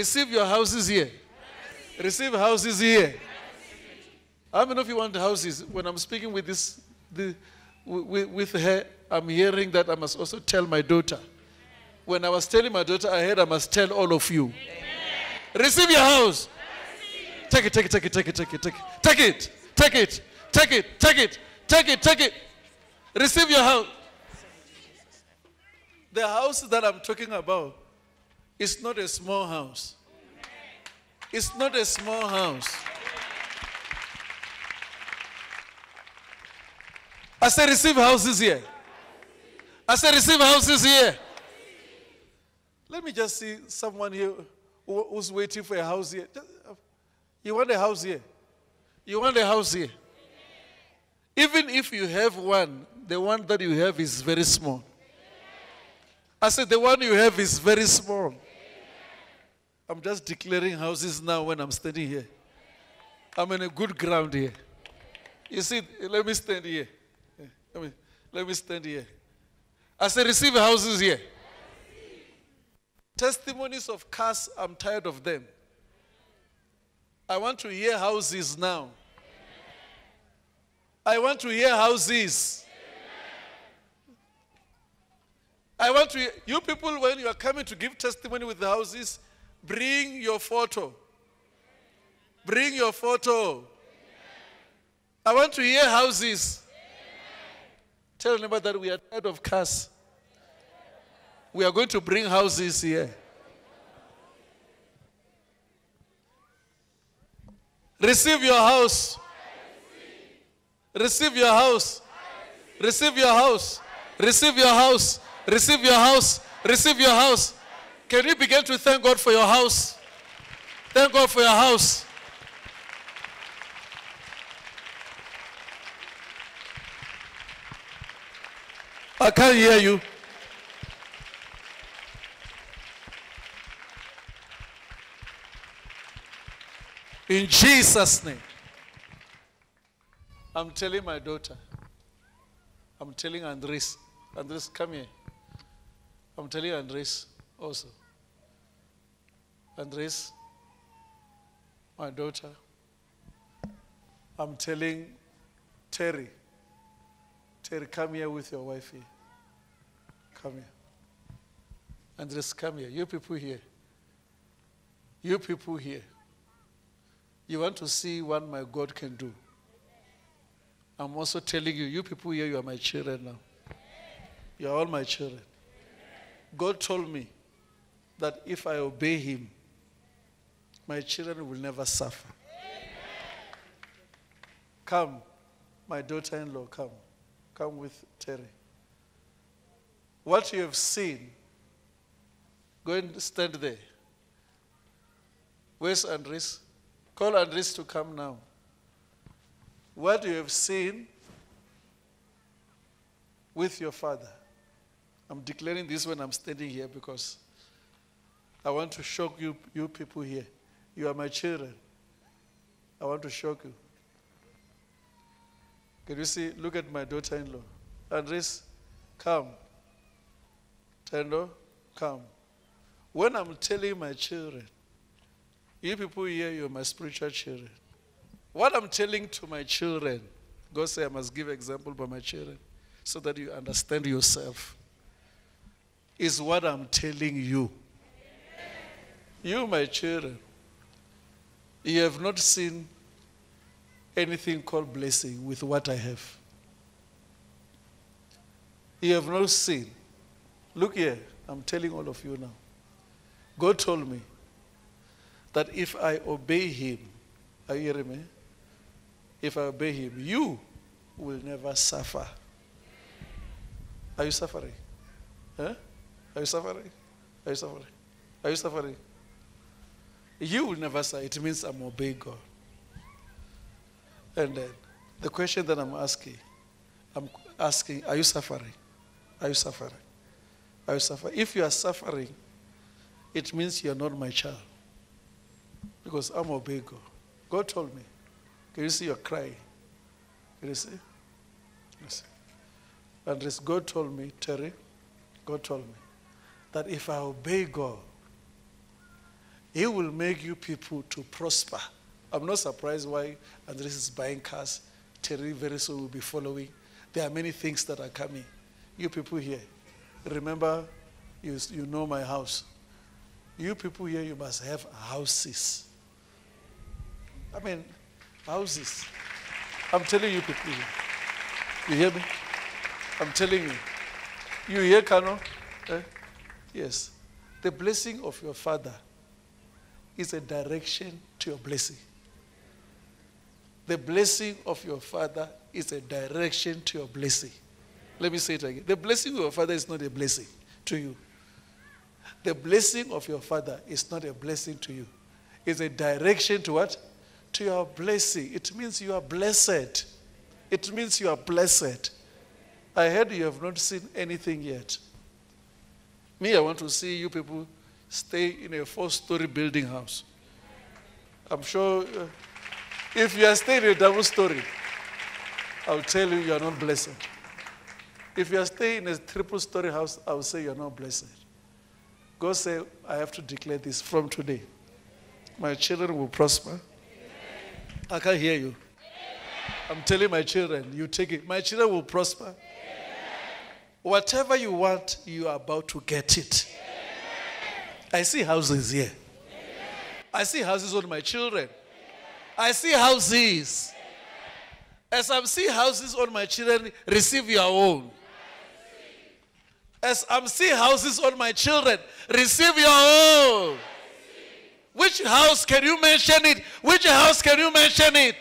Receive your houses here. Yes. Receive houses here. Yes. How many of you want houses? When I'm speaking with this, the, with, with her, I'm hearing that I must also tell my daughter. When I was telling my daughter, I heard I must tell all of you. Amen. Receive your house. Take it, take it, take it, take it, take it, take it, take it, take it, take it, take it, take it, take it. Receive your house. The house that I'm talking about is not a small house. It's not a small house. I said, receive houses here. I said, receive houses here. Let me just see someone here who's waiting for a house here. Uh, you want a house here? You want a house here? Even if you have one, the one that you have is very small. I said, the one you have is very small. I'm just declaring houses now when I'm standing here. I'm in a good ground here. You see, let me stand here. Let me, let me stand here. I say, receive houses here. Testimonies of cars, I'm tired of them. I want to hear houses now. I want to hear houses. I want to, hear, you people, when you are coming to give testimony with the houses, Bring your photo. Bring your photo. I want to hear houses. Tell them that we are tired of cars. We are going to bring houses here. Receive your house. Receive your house. Receive your house. Receive your house. Receive your house. Receive your house. Can you begin to thank God for your house? Thank God for your house. I can't hear you. In Jesus' name. I'm telling my daughter. I'm telling Andres. Andres, come here. I'm telling Andres also. Andres, my daughter, I'm telling Terry, Terry, come here with your wife here. Come here. Andres, come here. You people here. You people here. You want to see what my God can do. I'm also telling you, you people here, you are my children now. You are all my children. God told me that if I obey Him, my children will never suffer. Amen. Come, my daughter in law, come. Come with Terry. What you have seen, go and stand there. Where's Andres? Call Andres to come now. What you have seen with your father. I'm declaring this when I'm standing here because I want to shock you, you people here. You are my children. I want to shock you. Can you see? Look at my daughter in law. Andres, come. Tendo, come. When I'm telling my children, you people here, you're my spiritual children. What I'm telling to my children, God say I must give example by my children so that you understand yourself, is what I'm telling you. You, my children, you have not seen anything called blessing with what I have. You have not seen. Look here, I'm telling all of you now. God told me that if I obey Him, are you hearing me? If I obey Him, you will never suffer. Are you suffering? Huh? Are you suffering? Are you suffering? Are you suffering? You will never say, it means I'm obeying God. And then the question that I'm asking, I'm asking, are you suffering? Are you suffering? Are you suffering? If you are suffering, it means you are not my child. Because I'm obeying God. God told me. Can you see you're crying? Can you see? Yes. And God told me, Terry, God told me, that if I obey God, he will make you people to prosper. I'm not surprised why Andres is buying cars. Terry very soon will be following. There are many things that are coming. You people here, remember, you, you know my house. You people here, you must have houses. I mean, houses. I'm telling you people here. You hear me? I'm telling you. You hear, Kano? Eh? Yes. The blessing of your father is a direction to your blessing. The blessing of your father is a direction to your blessing. Let me say it again. The blessing of your father is not a blessing to you. The blessing of your father is not a blessing to you. It's a direction to what? To your blessing. It means you are blessed. It means you are blessed. I heard you have not seen anything yet. Me, I want to see you people stay in a four story building house. I'm sure uh, if you are staying in a double story, I'll tell you you are not blessed. If you are staying in a triple story house, I'll say you are not blessed. God said, I have to declare this from today. My children will prosper. I can't hear you. I'm telling my children, you take it. My children will prosper. Whatever you want, you are about to get it. I see houses here. I see houses on my children. I see houses. As I see houses on my children, receive your own. As I see houses on my children, receive your own. Which house can you mention it? Which house can you mention it?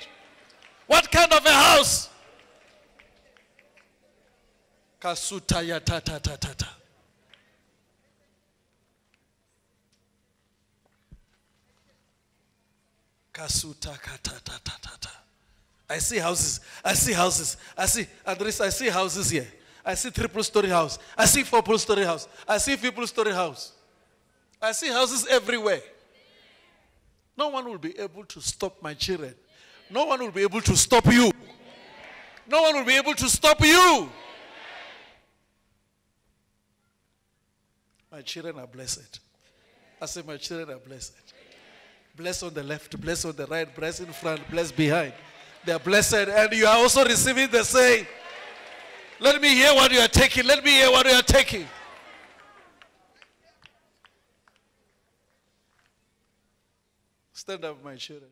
What kind of a house? Kasuta ya ta ta ta ta ta. I see houses. I see houses. I see at least I see houses here. I see triple story house. I see four story house. I see people story house. I see houses everywhere. No one will be able to stop my children. No one will be able to stop you. No one will be able to stop you. My children are blessed. I say, My children are blessed. Bless on the left, bless on the right, bless in front, bless behind. They are blessed, and you are also receiving the same. Let me hear what you are taking. Let me hear what you are taking. Stand up, my children.